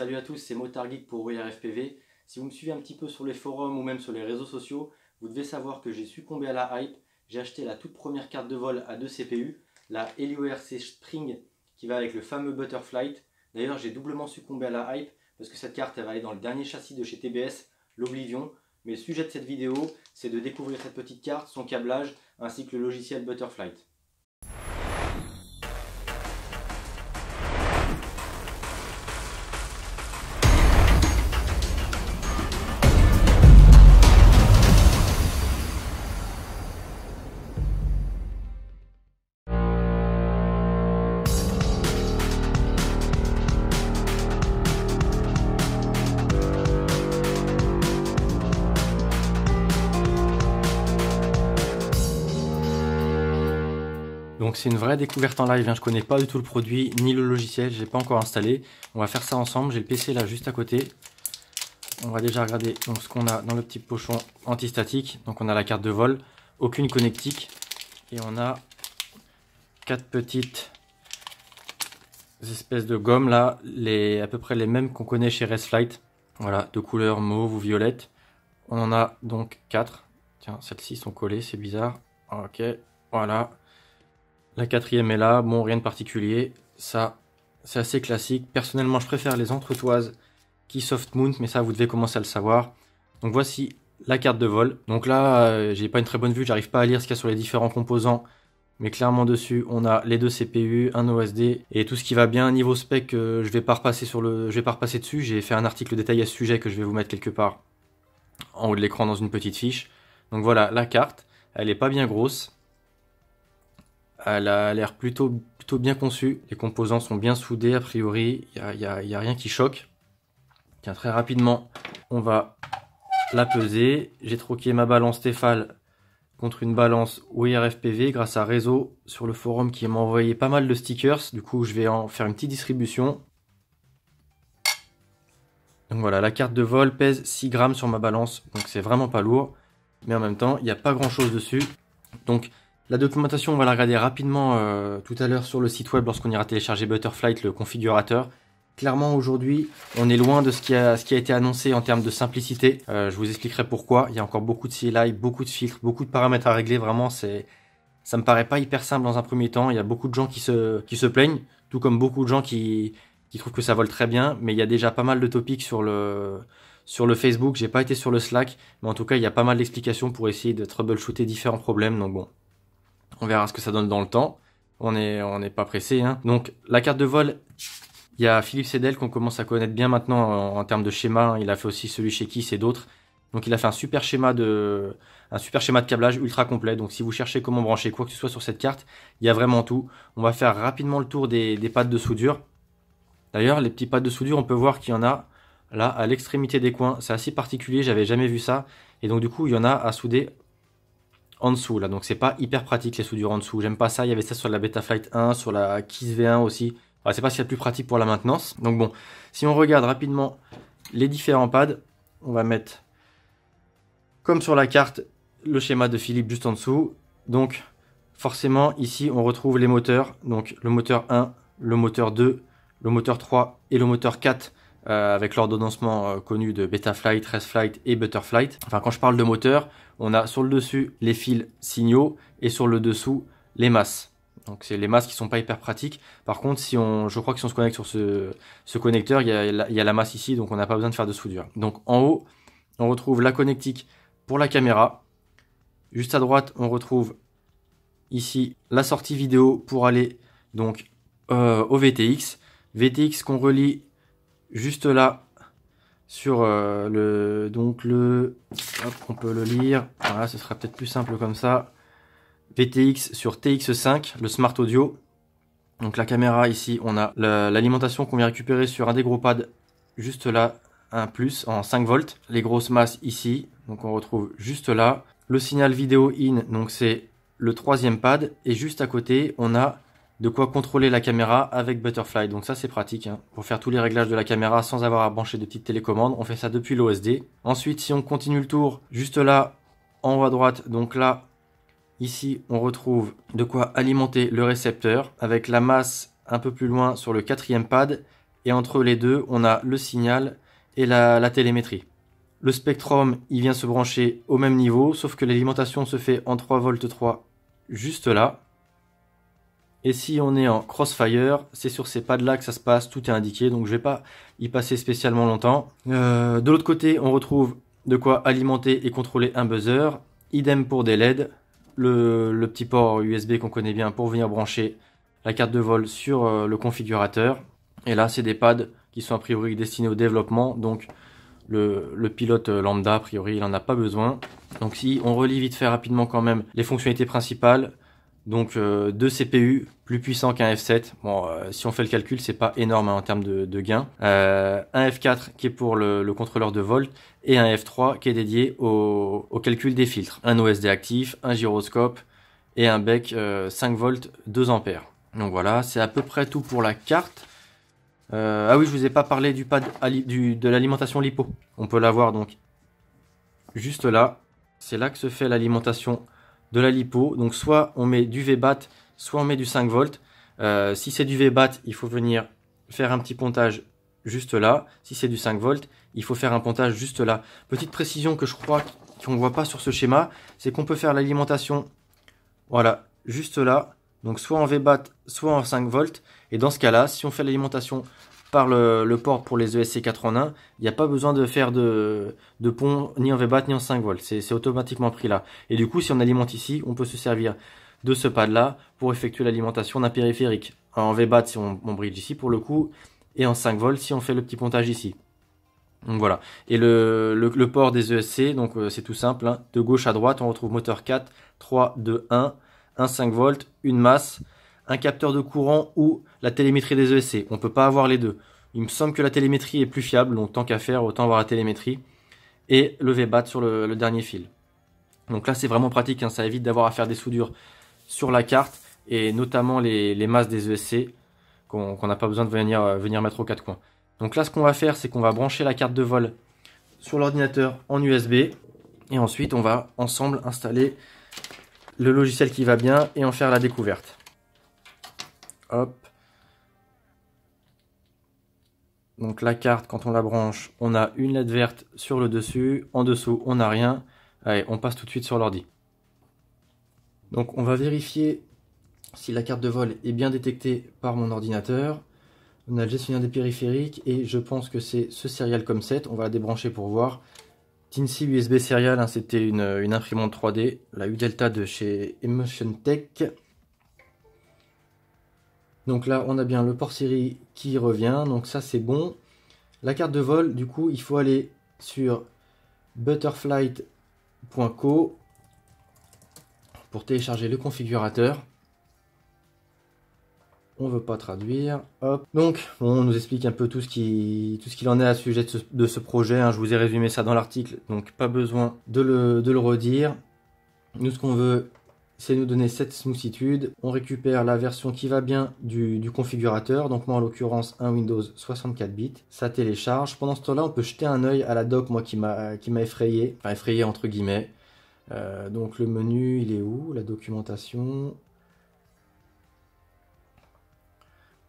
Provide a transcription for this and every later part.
Salut à tous, c'est Motargeek Geek pour FPV. Si vous me suivez un petit peu sur les forums ou même sur les réseaux sociaux, vous devez savoir que j'ai succombé à la hype. J'ai acheté la toute première carte de vol à deux CPU, la Helio RC Spring qui va avec le fameux Butterfly. D'ailleurs, j'ai doublement succombé à la hype parce que cette carte elle va aller dans le dernier châssis de chez TBS, l'Oblivion. Mais le sujet de cette vidéo, c'est de découvrir cette petite carte, son câblage, ainsi que le logiciel Butterfly. Donc c'est une vraie découverte en live, hein. je ne connais pas du tout le produit ni le logiciel, je pas encore installé. On va faire ça ensemble, j'ai le PC là juste à côté. On va déjà regarder ce qu'on a dans le petit pochon antistatique. Donc on a la carte de vol, aucune connectique et on a quatre petites espèces de gommes là, les, à peu près les mêmes qu'on connaît chez Resflight. Voilà, de couleur mauve ou violette. On en a donc quatre. Tiens, celles-ci sont collées, c'est bizarre. Ok, voilà. La quatrième est là, bon rien de particulier, ça c'est assez classique. Personnellement je préfère les entretoises qui soft mount, mais ça vous devez commencer à le savoir. Donc voici la carte de vol. Donc là euh, j'ai pas une très bonne vue, j'arrive pas à lire ce qu'il y a sur les différents composants. Mais clairement dessus, on a les deux CPU, un OSD et tout ce qui va bien niveau spec. Euh, je vais pas repasser sur le, je vais pas repasser dessus. J'ai fait un article détaillé à ce sujet que je vais vous mettre quelque part en haut de l'écran dans une petite fiche. Donc voilà la carte. Elle est pas bien grosse. Elle a l'air plutôt, plutôt bien conçue. Les composants sont bien soudés, a priori. Il n'y a, rien qui choque. Tiens, très rapidement, on va la peser. J'ai troqué ma balance Tefal contre une balance OIRFPV grâce à Réseau sur le forum qui m'a envoyé pas mal de stickers. Du coup, je vais en faire une petite distribution. Donc voilà, la carte de vol pèse 6 grammes sur ma balance. Donc c'est vraiment pas lourd. Mais en même temps, il n'y a pas grand chose dessus. Donc la documentation, on va la regarder rapidement euh, tout à l'heure sur le site web lorsqu'on ira télécharger Butterfly, le configurateur. Clairement, aujourd'hui, on est loin de ce qui, a, été annoncé en termes de simplicité. Euh, je vous expliquerai pourquoi. Il y a encore beaucoup de CLI, beaucoup de filtres, beaucoup de paramètres à régler. Vraiment, ça ça me paraît pas hyper simple dans un premier temps. Il y a beaucoup de gens qui se, plaignent, tout comme beaucoup de gens qui, trouvent que ça vole très bien. Mais il y a déjà pas mal de topics sur le, sur le Facebook. J'ai pas été sur le Slack, mais en tout cas, il y a pas mal d'explications pour essayer de troubleshooter différents problèmes. Donc bon, on verra ce que ça donne dans le temps. On n'est on n'est pas pressé. Hein. Donc la carte de vol, il y a Philippe Sedel qu'on commence à connaître bien maintenant en, termes de schéma. Il a fait aussi celui chez Kiss et d'autres. Donc il a fait un super schéma de un super schéma de câblage ultra complet. Donc si vous cherchez comment brancher quoi que ce soit sur cette carte, il y a vraiment tout. On va faire rapidement le tour des, des pattes de soudure. D'ailleurs, les petits pattes de soudure, on peut voir qu'il y en a là à l'extrémité des coins. C'est assez particulier, j'avais jamais vu ça. Et donc du coup, il y en a à souder en dessous là, donc c'est pas hyper pratique les soudures en dessous. J'aime pas ça, il y avait ça sur la Betaflight 1, sur la Kiss V1 aussi. c'est pas si qu'il plus pratique pour la maintenance. Donc bon, si on regarde rapidement les différents pads, on va mettre comme sur la carte le schéma de Philippe juste en dessous. Donc forcément ici on retrouve les moteurs, donc le moteur 1, le moteur 2, le moteur 3 et le moteur 4 euh, avec l'ordonnancement euh, connu de Betaflight, Resflight et Butterflight. Enfin, quand je parle de moteur, on a sur le dessus les fils signaux et sur le dessous les masses. Donc c'est les masses qui sont pas hyper pratiques. Par contre, si on, je crois que si on se connecte sur ce, ce connecteur, il y, a la, masse ici, donc on n'a pas besoin de faire de soudure. Donc en haut, on retrouve la connectique pour la caméra. Juste à droite, on retrouve ici la sortie vidéo pour aller donc euh, au VTX. VTX qu'on relie juste là sur euh, le donc le hop, on peut le lire voilà ce sera peut-être plus simple comme ça VTX sur TX5 le smart audio donc la caméra ici on a l'alimentation qu'on vient récupérer sur un des gros pads juste là un plus en 5 volts les grosses masses ici donc on retrouve juste là le signal vidéo in donc c'est le troisième pad et juste à côté on a de quoi contrôler la caméra avec Butterfly. Donc ça c'est pratique hein. pour faire tous les réglages de la caméra sans avoir à brancher de petites télécommandes. On fait ça depuis l'OSD. Ensuite si on continue le tour, juste là en haut à droite, donc là ici on retrouve de quoi alimenter le récepteur avec la masse un peu plus loin sur le quatrième pad et entre les deux on a le signal et la, télémétrie. Le spectrum il vient se brancher au même niveau sauf que l'alimentation se fait en 3 v 3 juste là et si on est en crossfire, c'est sur ces pads là que ça se passe, tout est indiqué, donc je vais pas y passer spécialement longtemps. Euh, de l'autre côté, on retrouve de quoi alimenter et contrôler un buzzer, idem pour des LED, le, petit port USB qu'on connaît bien pour venir brancher la carte de vol sur euh, le configurateur. Et là, c'est des pads qui sont a priori destinés au développement, donc le, le, pilote euh, lambda, a priori, il n'en a pas besoin. Donc si on relie vite fait rapidement quand même les fonctionnalités principales, donc euh, deux CPU plus puissants qu'un F7. Bon, euh, si on fait le calcul, c'est pas énorme hein, en termes de, gain. Euh, un F4 qui est pour le, contrôleur de volts. et un F3 qui est dédié au, calcul des filtres. Un OSD actif, un gyroscope et un bec 5 volts 2 ampères. Donc voilà, c'est à peu près tout pour la carte. ah oui, je vous ai pas parlé du pad de l'alimentation lipo. On peut l'avoir donc juste là. C'est là que se fait l'alimentation de la lipo. Donc soit on met du VBAT, soit on met du 5 v euh, si c'est du VBAT, il faut venir faire un petit pontage juste là. Si c'est du 5 v il faut faire un pontage juste là. Petite précision que je crois qu'on ne voit pas sur ce schéma, c'est qu'on peut faire l'alimentation, voilà, juste là. Donc soit en VBAT, soit en 5 v Et dans ce cas-là, si on fait l'alimentation par le, port pour les ESC 4 en 1, il n'y a pas besoin de faire de, de pont ni en VBAT ni en 5 volts. C'est automatiquement pris là. Et du coup, si on alimente ici, on peut se servir de ce pad là pour effectuer l'alimentation d'un périphérique. En VBAT si on, bridge ici pour le coup, et en 5 volts si on fait le petit pontage ici. Donc voilà. Et le, le, port des ESC, donc euh, c'est tout simple. Hein. De gauche à droite, on retrouve moteur 4, 3, 2, 1, 1 5 volts, une masse un capteur de courant ou la télémétrie des ESC. On ne peut pas avoir les deux. Il me semble que la télémétrie est plus fiable, donc tant qu'à faire, autant avoir la télémétrie. Et le VBAT sur le, dernier fil. Donc là, c'est vraiment pratique, hein. ça évite d'avoir à faire des soudures sur la carte, et notamment les, masses des ESC, qu'on n'a pas besoin de venir, euh, venir mettre aux quatre coins. Donc là, ce qu'on va faire, c'est qu'on va brancher la carte de vol sur l'ordinateur en USB, et ensuite, on va ensemble installer le logiciel qui va bien et en faire la découverte. Hop. Donc la carte, quand on la branche, on a une lettre verte sur le dessus. En dessous, on n'a rien. Allez, on passe tout de suite sur l'ordi. Donc on va vérifier si la carte de vol est bien détectée par mon ordinateur. On a le gestionnaire des périphériques et je pense que c'est ce serial com 7. On va la débrancher pour voir. Tinsi USB serial, hein, c'était une, une, imprimante 3D. La U-Delta de chez Emotion Tech. Donc là, on a bien le port série qui revient, donc ça c'est bon. La carte de vol, du coup, il faut aller sur butterflight.co pour télécharger le configurateur. On ne veut pas traduire. Hop. Donc, on nous explique un peu tout ce qu'il en est à sujet de ce, projet. Hein. Je vous ai résumé ça dans l'article, donc pas besoin de le redire. Nous, ce qu'on veut, c'est nous donner cette smoothitude. On récupère la version qui va bien du, configurateur, donc moi en l'occurrence un Windows 64 bits. Ça télécharge. Pendant ce temps-là, on peut jeter un œil à la doc, moi qui m'a effrayé, enfin effrayé entre guillemets. Euh, donc le menu, il est où La documentation.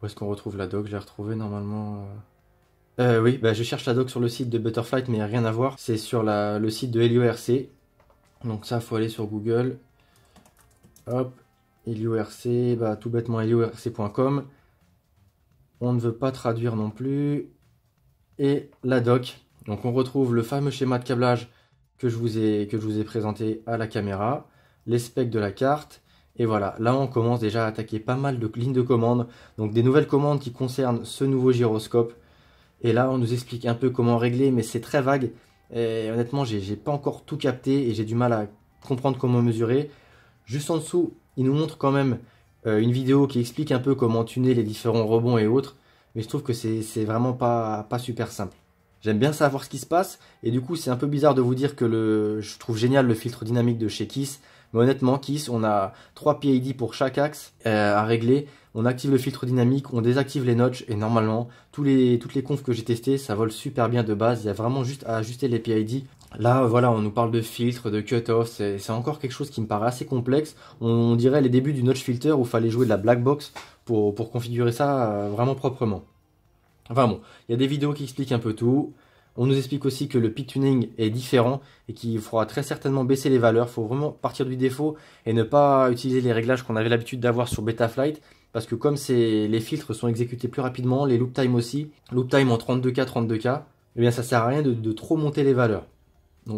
Où est-ce qu'on retrouve la doc Je l'ai retrouvée normalement. Euh, euh oui, bah, je cherche la doc sur le site de Butterfly, mais il a rien à voir. C'est sur le site de HelioRC. Donc ça, faut aller sur Google Hop, bah, tout bêtement rc.com On ne veut pas traduire non plus. Et la doc. Donc on retrouve le fameux schéma de câblage que je vous ai, que je vous ai présenté à la caméra, les specs de la carte. Et voilà, là on commence déjà à attaquer pas mal de lignes de commandes, donc des nouvelles commandes qui concernent ce nouveau gyroscope. Et là on nous explique un peu comment régler, mais c'est très vague. Et honnêtement, j'ai pas encore tout capté et j'ai du mal à comprendre comment mesurer. Juste en dessous, il nous montre quand même euh, une vidéo qui explique un peu comment tuner les différents rebonds et autres, mais je trouve que c'est vraiment pas, super simple. J'aime bien savoir ce qui se passe, et du coup c'est un peu bizarre de vous dire que le, je trouve génial le filtre dynamique de chez Kiss, mais honnêtement Kiss, on a 3 PID pour chaque axe euh, à régler, on active le filtre dynamique, on désactive les notches, et normalement tous les, toutes les confs que j'ai testées, ça vole super bien de base, il y a vraiment juste à ajuster les PID, Là, voilà, on nous parle de filtres, de cut-off, c'est encore quelque chose qui me paraît assez complexe. On, dirait les débuts du notch filter où il fallait jouer de la black box pour, configurer ça euh, vraiment proprement. Enfin bon, il y a des vidéos qui expliquent un peu tout. On nous explique aussi que le peak tuning est différent et qu'il faudra très certainement baisser les valeurs. Il faut vraiment partir du défaut et ne pas utiliser les réglages qu'on avait l'habitude d'avoir sur Betaflight parce que comme les filtres sont exécutés plus rapidement, les loop time aussi, loop time en 32K, 32K, eh bien ça sert à rien de trop monter les valeurs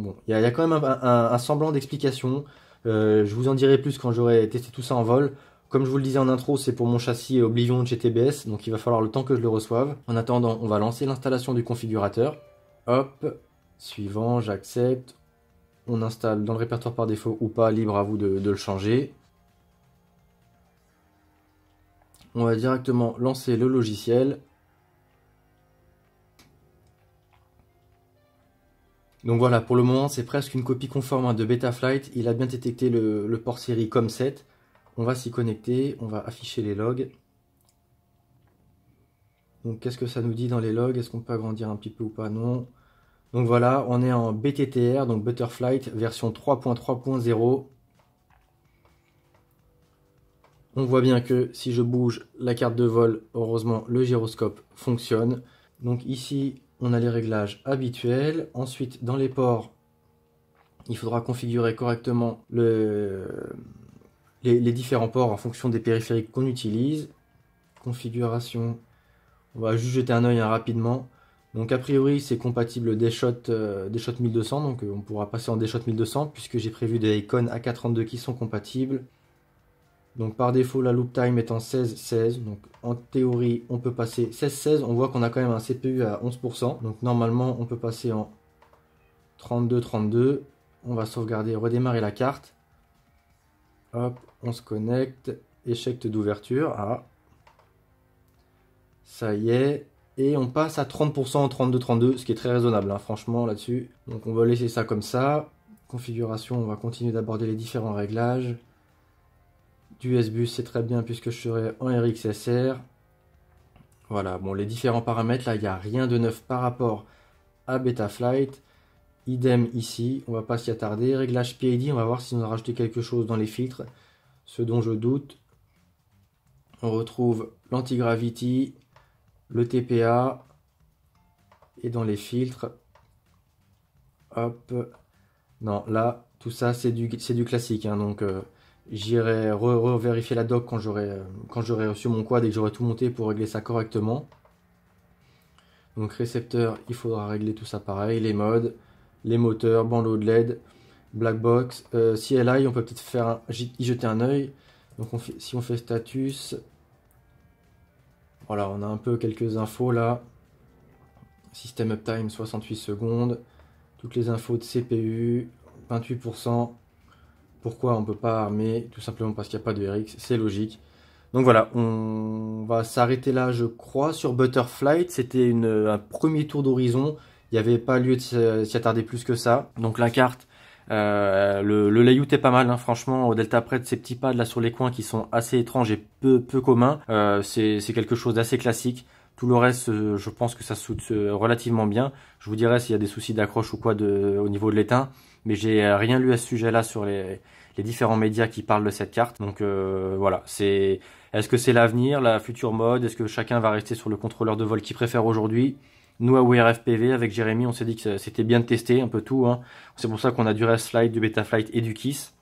bon, il y, a quand même un, semblant d'explication. Euh, je vous en dirai plus quand j'aurai testé tout ça en vol. Comme je vous le disais en intro, c'est pour mon châssis Oblivion de chez TBS, donc il va falloir le temps que je le reçoive. En attendant, on va lancer l'installation du configurateur. Hop, suivant, j'accepte. On installe dans le répertoire par défaut ou pas, libre à vous de le changer. On va directement lancer le logiciel. Donc voilà, pour le moment, c'est presque une copie conforme de Betaflight. Il a bien détecté le, port série COM7. On va s'y connecter, on va afficher les logs. Donc qu'est-ce que ça nous dit dans les logs Est-ce qu'on peut agrandir un petit peu ou pas Non. Donc voilà, on est en BTTR, donc Butterflight, version 3.3.0. On voit bien que si je bouge la carte de vol, heureusement, le gyroscope fonctionne. Donc ici, on a les réglages habituels. Ensuite, dans les ports, il faudra configurer correctement les, différents ports en fonction des périphériques qu'on utilise. Configuration, on va juste jeter un œil hein, rapidement. Donc a priori c'est compatible des shot euh, des 1200, donc euh, on pourra passer en des shots 1200 puisque j'ai prévu des icônes a 42 qui sont compatibles. Donc par défaut, la loop time est en 16-16. Donc en théorie, on peut passer 16-16. On voit qu'on a quand même un CPU à 11%. Donc normalement, on peut passer en 32-32. On va sauvegarder, redémarrer la carte. Hop, on se connecte. Échec d'ouverture. Ah. Ça y est. Et on passe à 30% en 32-32, ce qui est très raisonnable, hein, franchement, là-dessus. Donc on va laisser ça comme ça. Configuration, on va continuer d'aborder les différents réglages. USB c'est très bien puisque je serai en RXSR. Voilà, bon, les différents paramètres, là, il n'y a rien de neuf par rapport à Betaflight. Idem ici, on va pas s'y attarder. Réglage PID, on va voir si on a rajouté quelque chose dans les filtres, ce dont je doute. On retrouve lanti le TPA, et dans les filtres, hop, non, là, tout ça, c'est du, du classique, hein, donc... Euh, J'irai revérifier vérifier la doc quand j'aurai reçu mon quad et que j'aurai tout monté pour régler ça correctement. Donc récepteur, il faudra régler tout ça pareil, les modes, les moteurs, bandeau de LED, black box, euh, CLI, on peut peut-être faire un, y jeter un œil. Donc si on fait status, voilà, on a un peu quelques infos là. Système uptime 68 secondes, toutes les infos de CPU 28%, pourquoi on ne peut pas armer Tout simplement parce qu'il n'y a pas de RX, c'est logique. Donc voilà, on va s'arrêter là, je crois, sur Butterfly. C'était un premier tour d'horizon. Il n'y avait pas lieu de s'y attarder plus que ça. Donc la carte, euh, le, layout est pas mal, hein. franchement. Au Delta Près, ces petits pads là sur les coins qui sont assez étranges et peu, communs, euh, c'est quelque chose d'assez classique. Tout le reste, euh, je pense que ça se relativement bien. Je vous dirai s'il y a des soucis d'accroche ou quoi au niveau de l'étain mais j'ai euh, rien lu à ce sujet-là sur les, différents médias qui parlent de cette carte. Donc euh, voilà, c'est est-ce que c'est l'avenir, la future mode Est-ce que chacun va rester sur le contrôleur de vol qu'il préfère aujourd'hui nous, à WeRFPV avec Jérémy, on s'est dit que c'était bien de tester un peu tout. Hein. C'est pour ça qu'on a du Flight, du Betaflight et du Kiss.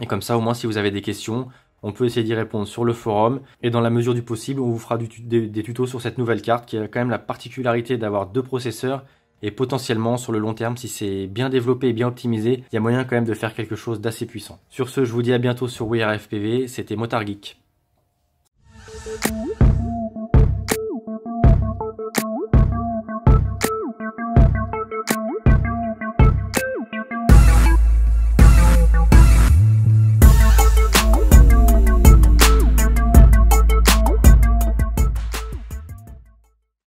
Et comme ça, au moins, si vous avez des questions, on peut essayer d'y répondre sur le forum. Et dans la mesure du possible, on vous fera des tutos sur cette nouvelle carte qui a quand même la particularité d'avoir deux processeurs et potentiellement, sur le long terme, si c'est bien développé et bien optimisé, il y a moyen quand même de faire quelque chose d'assez puissant. Sur ce, je vous dis à bientôt sur WeRFPV. C'était Motard Geek.